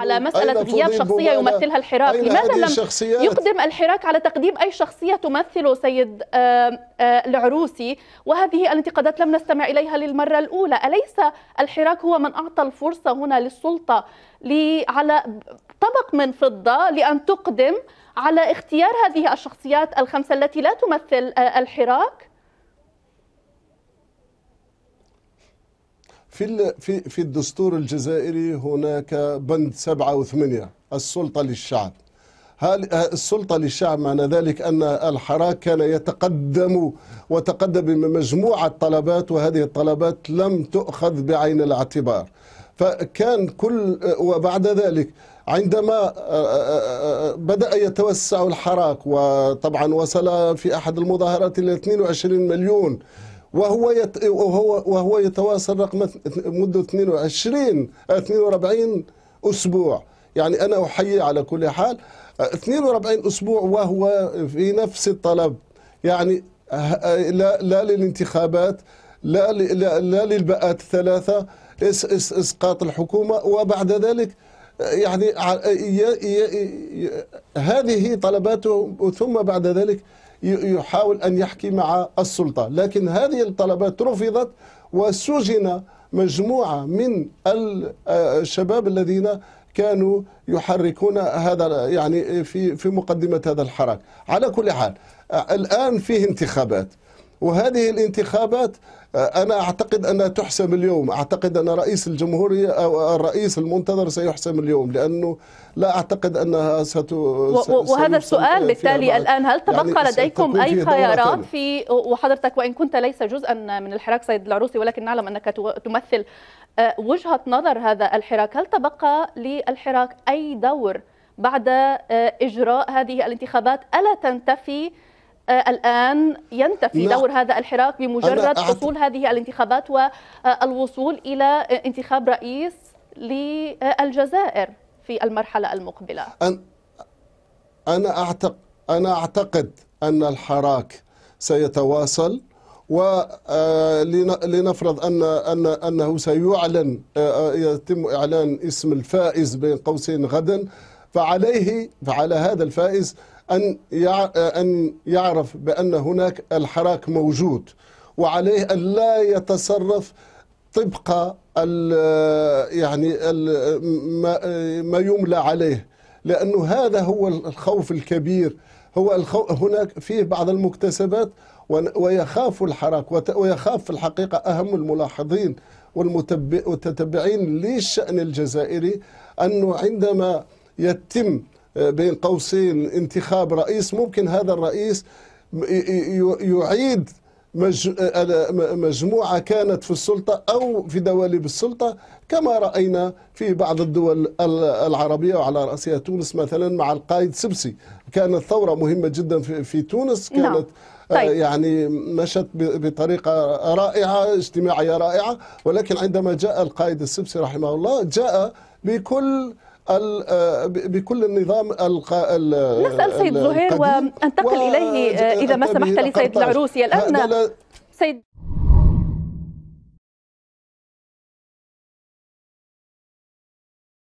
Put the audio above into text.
على مسألة غياب شخصية يمثلها الحراك لماذا لم يقدم الحراك على تقديم أي شخصية تمثل سيد العروسي وهذه الانتقادات لم نستمع إليها للمرة الأولى أليس الحراك هو من أعطى الفرصة هنا للسلطة على طبق من فضة لأن تقدم على اختيار هذه الشخصيات الخمسة التي لا تمثل الحراك في في في الدستور الجزائري هناك بند سبعة وثمانية السلطة للشعب هل السلطة للشعب معنى ذلك أن الحراك كان يتقدم وتقدم بمجموعة طلبات وهذه الطلبات لم تؤخذ بعين الاعتبار فكان كل وبعد ذلك عندما آه، آه، آه، بدأ يتوسع الحراك وطبعا وصل في أحد المظاهرات إلى 22 مليون وهو يت... وهو وهو يتواصل رقم مده 22 42 اسبوع يعني انا احيي على كل حال 42 اسبوع وهو في نفس الطلب يعني لا لا للانتخابات لا لا, لا للباءات الثلاثه اس اس اسقاط الحكومه وبعد ذلك يعني هذه طلباته ثم بعد ذلك يحاول أن يحكي مع السلطة لكن هذه الطلبات رفضت وسجن مجموعة من آه، الشباب الذين كانوا يحركون هذا يعني في في مقدمة هذا الحراك على كل حال آه، الآن فيه انتخابات وهذه الانتخابات آه، أنا أعتقد أنها تحسم اليوم أعتقد أن رئيس الجمهورية أو الرئيس المنتظر سيحسم اليوم لأنه لا أعتقد أنها ست... وهذا السؤال بالتالي الآن هل تبقى يعني لديكم أي خيارات في وحضرتك وإن كنت ليس جزءا من الحراك سيد العروسي ولكن نعلم أنك تمثل آه، وجهة نظر هذا الحراك هل تبقى للحراك أي دور بعد آه، إجراء هذه الانتخابات ألا تنتفي آه، الآن ينتفي دور هذا الحراك بمجرد حصول هذه الانتخابات والوصول إلى انتخاب رئيس للجزائر في المرحلة المقبلة أنا أعتقد أنا أعتقد أن الحراك سيتواصل ولنفرض آه، ان ان انه سيعلن آه، يتم اعلان اسم الفائز بين قوسين غدا فعليه فعلى هذا الفائز أن أن يعرف بأن هناك الحراك موجود وعليه أن لا يتصرف طبق ال يعني ما يملى عليه لأنه هذا هو الخوف الكبير هو الخوف هناك فيه بعض المكتسبات ويخاف الحراك ويخاف في الحقيقة أهم الملاحظين والمتتبعين للشأن الجزائري أنه عندما يتم آه، بين قوسين انتخاب رئيس ممكن هذا الرئيس يعيد آه، آه، مجموعة كانت في السلطة أو في دواليب السلطة كما رأينا في بعض الدول العربية وعلى رأسها تونس مثلا مع القائد سبسي كانت ثورة مهمة جدا في تونس نعم. كانت نعم. طيب. يعني مشت بطريقة رائعة اجتماعية رائعة ولكن عندما جاء القائد السبسي رحمه الله جاء بكل آه، بكل النظام الق... ال... نسأل سيد زهير وأنتقل و... إليه إذا ما سمحت لي سيد العروسي الآن سيد